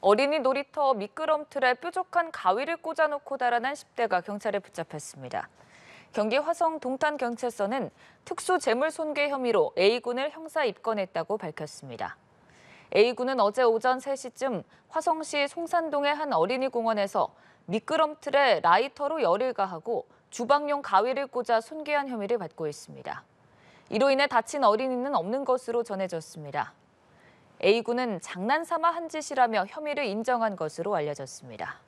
어린이 놀이터 미끄럼틀에 뾰족한 가위를 꽂아놓고 달아난 10대가 경찰에 붙잡혔습니다. 경기 화성 동탄경찰서는 특수 재물손괴 혐의로 A군을 형사 입건했다고 밝혔습니다. A군은 어제 오전 3시쯤 화성시 송산동의 한 어린이공원에서 미끄럼틀에 라이터로 열을 가하고 주방용 가위를 꽂아 손괴한 혐의를 받고 있습니다. 이로 인해 다친 어린이는 없는 것으로 전해졌습니다. A군은 장난삼아 한 짓이라며 혐의를 인정한 것으로 알려졌습니다.